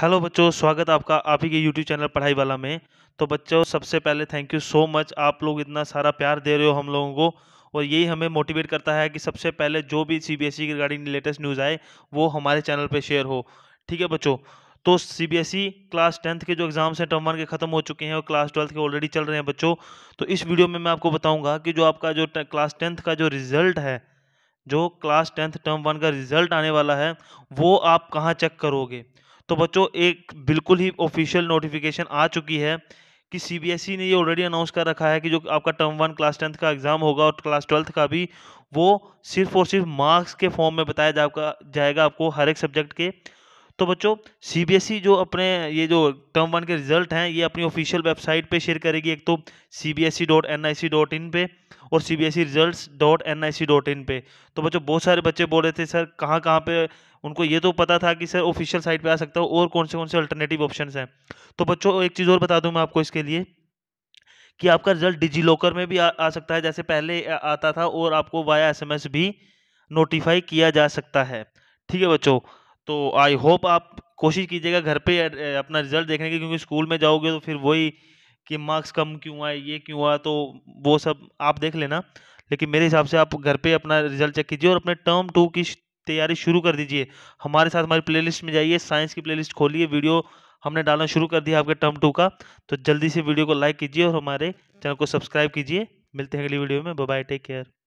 hello बच्चों स्वागत आपका आप ही के यूट्यूब चैनल पढ़ाई वाला में तो बच्चों सबसे पहले थैंक यू सो मच आप लोग इतना सारा प्यार दे रहे हो हम लोगों को और यही हमें मोटिवेट करता है कि सबसे पहले जो भी सी बी एस ई के रिगार्डिंग लेटेस्ट न्यूज़ आए वो हमारे चैनल पे शेयर हो ठीक है बच्चों तो C B S E class tenth के जो एग्ज़ाम्स हैं टर्म वन के ख़त्म हो चुके हैं और क्लास ट्वेल्थ के ऑलरेडी चल रहे हैं बच्चों तो इस वीडियो में मैं आपको बताऊँगा कि जो आपका जो क्लास टेंथ का जो रिज़ल्ट है जो क्लास टेंथ टर्म वन का रिज़ल्ट आने वाला है वो आप कहाँ चेक करोगे तो बच्चों एक बिल्कुल ही ऑफिशियल नोटिफिकेशन आ चुकी है कि सीबीएसई e ने ये ऑलरेडी अनाउंस कर रखा है कि जो आपका टर्म वन क्लास टेंथ का एग्ज़ाम होगा और क्लास ट्वेल्थ का भी वो सिर्फ और सिर्फ मार्क्स के फॉर्म में बताया जाएगा आपको हर एक सब्जेक्ट के तो बच्चों सीबीएसई e जो अपने ये जो टर्म वन के रिजल्ट हैं ये अपनी ऑफिशियल वेबसाइट पे शेयर करेगी एक तो C B S E dot N I C dot in पे और C B S E result dot N I C dot in पे तो बच्चों बहुत सारे बच्चे बोल रहे थे सर कहाँ कहाँ पे उनको ये तो पता था कि सर ऑफिशियल साइट पे आ सकता हो और कौन से कौन से अल्टरनेटिव ऑप्शन हैं तो बच्चों एक चीज़ और बता दूँ मैं आपको इसके लिए कि आपका रिजल्ट डिजी लॉकर में भी आ, आ सकता है जैसे पहले आता था और आपको वाया एस भी नोटिफाई किया जा सकता है ठीक है बच्चों तो आई होप आप कोशिश कीजिएगा घर पे अपना रिजल्ट देखने की क्योंकि स्कूल में जाओगे तो फिर वही कि मार्क्स कम क्यों आए ये क्यों हुआ तो वो सब आप देख लेना लेकिन मेरे हिसाब से आप घर पे अपना रिजल्ट चेक कीजिए और अपने टर्म टू की तैयारी शुरू कर दीजिए हमारे साथ हमारी प्लेलिस्ट में जाइए साइंस की प्लेलिस्ट खोलिए वीडियो हमने डालना शुरू कर दिया आपके टर्म टू का तो जल्दी से वीडियो को लाइक कीजिए और हमारे चैनल को सब्सक्राइब कीजिए मिलते हैं अगली वीडियो में बाय टेक केयर